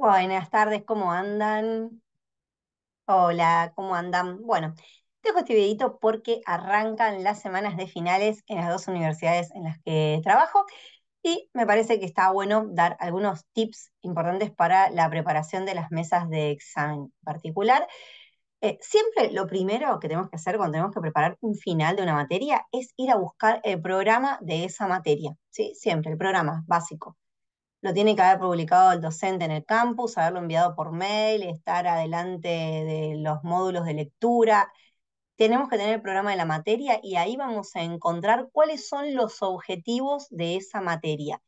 Buenas tardes, ¿cómo andan? Hola, ¿cómo andan? Bueno, dejo este videito porque arrancan las semanas de finales en las dos universidades en las que trabajo y me parece que está bueno dar algunos tips importantes para la preparación de las mesas de examen en particular. Eh, siempre lo primero que tenemos que hacer cuando tenemos que preparar un final de una materia es ir a buscar el programa de esa materia, ¿sí? Siempre el programa básico lo tiene que haber publicado el docente en el campus, haberlo enviado por mail, estar adelante de los módulos de lectura. Tenemos que tener el programa de la materia y ahí vamos a encontrar cuáles son los objetivos de esa materia.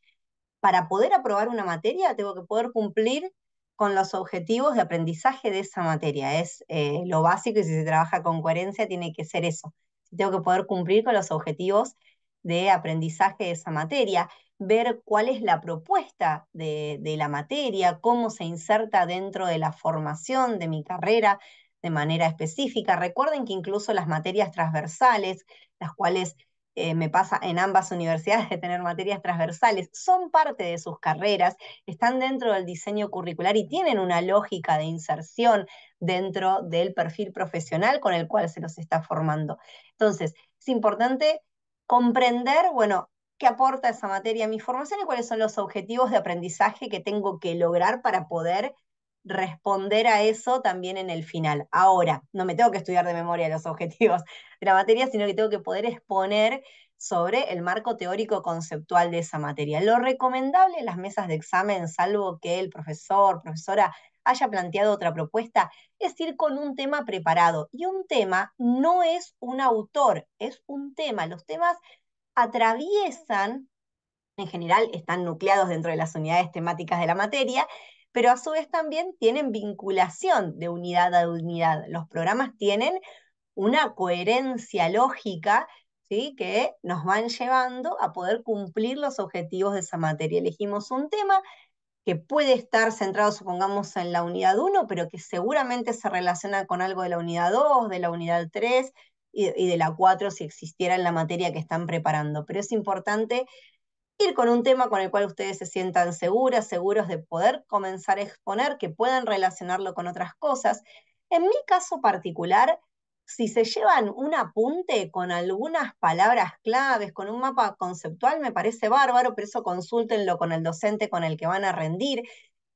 Para poder aprobar una materia, tengo que poder cumplir con los objetivos de aprendizaje de esa materia. Es eh, lo básico y si se trabaja con coherencia, tiene que ser eso. Tengo que poder cumplir con los objetivos de aprendizaje de esa materia ver cuál es la propuesta de, la materia, cómo se inserta dentro de la formación de mi carrera de manera específica. Recuerden que incluso las materias transversales, las cuales eh, me pasa en ambas universidades de tener materias transversales, son parte de sus carreras, están dentro del diseño curricular y tienen una lógica de inserción dentro del perfil profesional con el cual se los está formando. Entonces, es importante comprender, bueno, aporta esa materia a mi formación y cuáles son los objetivos de aprendizaje que tengo que lograr para poder responder a eso también en el final? Ahora, no me tengo que estudiar de memoria los objetivos de la materia, sino que tengo que poder exponer sobre el marco teórico conceptual de esa materia. Lo recomendable en las mesas de examen, salvo que el profesor, profesora haya planteado otra propuesta, es ir con un tema preparado. Y un tema no es un autor, es un tema. Los temas atraviesan, en general están nucleados dentro de las unidades temáticas de la materia, pero a su vez también tienen vinculación de unidad a unidad. Los programas tienen una coherencia lógica que nos van llevando a poder cumplir los objetivos de esa materia. Elegimos un tema que puede estar centrado, supongamos, en la unidad 1, pero que seguramente se relaciona con algo de la unidad 2, de la unidad 3, y, de la 4 si existiera en la materia que están preparando. Pero es importante ir con un tema con el cual ustedes se sientan seguras, seguros de poder comenzar a exponer, que puedan relacionarlo con otras cosas. En mi caso particular, si se llevan un apunte con algunas palabras claves, con un mapa conceptual, me parece bárbaro, pero eso consúltenlo con el docente con el que van a rendir.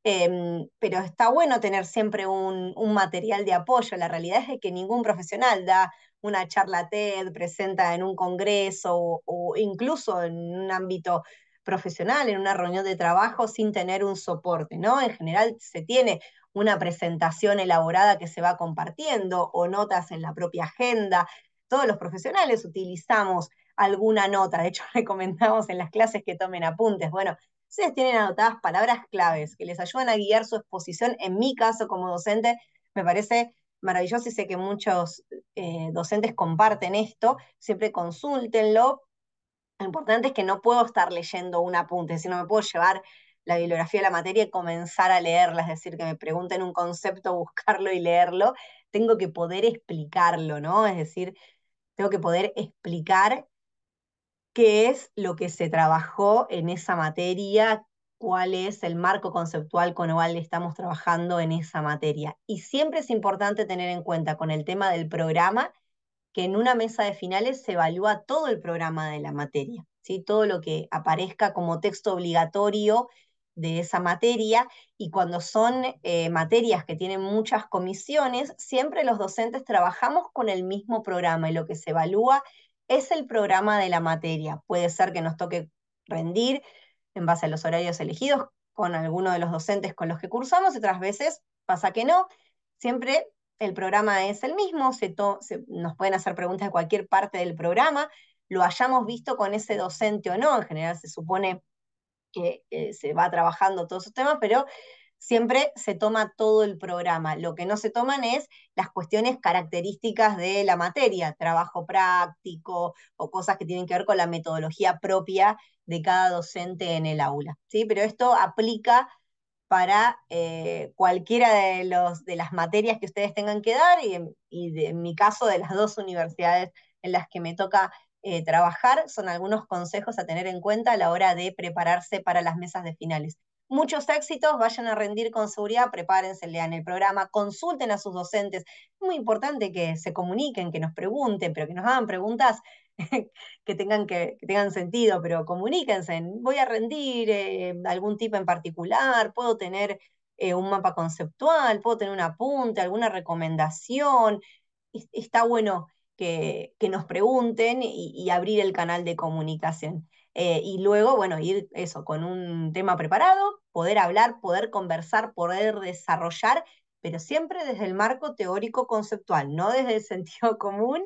Em, pero está bueno tener siempre un, material de apoyo. La realidad es que ningún profesional da una charla TED, presenta en un congreso o, incluso en un ámbito profesional, en una reunión de trabajo, sin tener un soporte, ¿no? En general se tiene una presentación elaborada que se va compartiendo o notas en la propia agenda. Todos los profesionales utilizamos alguna nota, de hecho recomendamos en las clases que tomen apuntes. Bueno, ustedes tienen anotadas palabras claves que les ayudan a guiar su exposición. En mi caso, como docente, me parece maravilloso y sé que muchos eh, docentes comparten esto. Siempre consúltenlo. Lo importante es que no puedo estar leyendo un apunte, no me puedo llevar la bibliografía de la materia y comenzar a leerla, es decir, que me pregunten un concepto, buscarlo y leerlo, tengo que poder explicarlo, ¿no? Es decir, tengo que poder explicar qué es lo que se trabajó en esa materia, cuál es el marco conceptual con el cual estamos trabajando en esa materia. Y siempre es importante tener en cuenta con el tema del programa que en una mesa de finales se evalúa todo el programa de la materia, ¿sí? todo lo que aparezca como texto obligatorio de esa materia y cuando son eh, materias que tienen muchas comisiones, siempre los docentes trabajamos con el mismo programa y lo que se evalúa es el programa de la materia. Puede ser que nos toque rendir en base a los horarios elegidos con alguno de los docentes con los que cursamos, otras veces pasa que no. Siempre el programa es el mismo, se nos pueden hacer preguntas de cualquier parte del programa, lo hayamos visto con ese docente o no, en general se supone que eh, se va trabajando todos esos temas, pero siempre se toma todo el programa. Lo que no se toman es las cuestiones características de la materia, trabajo práctico o cosas que tienen que ver con la metodología propia de cada docente en el aula. ¿sí? Pero esto aplica para eh, cualquiera de, las materias que ustedes tengan que dar y, en, mi caso de las dos universidades en las que me toca eh, trabajar son algunos consejos a tener en cuenta a la hora de prepararse para las mesas de finales. Muchos éxitos, vayan a rendir con seguridad, prepárense, lean el programa, consulten a sus docentes. Es muy importante que se comuniquen, que nos pregunten, pero que nos hagan preguntas que tengan, que, tengan sentido, pero comuníquense. Voy a rendir eh, algún tipo en particular, puedo tener eh, un mapa conceptual, puedo tener un apunte, alguna recomendación. Está bueno que, nos pregunten y abrir el canal de comunicación. Eh, y luego, bueno, ir eso, con un tema preparado, poder hablar, poder conversar, poder desarrollar, pero siempre desde el marco teórico conceptual, no desde el sentido común.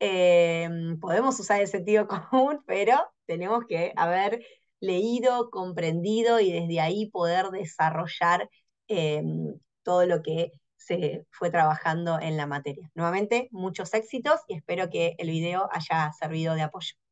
Em, podemos usar el sentido común, pero tenemos que haber leído, comprendido y desde ahí poder desarrollar em, todo lo que se fue trabajando en la materia. Nuevamente, muchos éxitos y espero que el video haya servido de apoyo.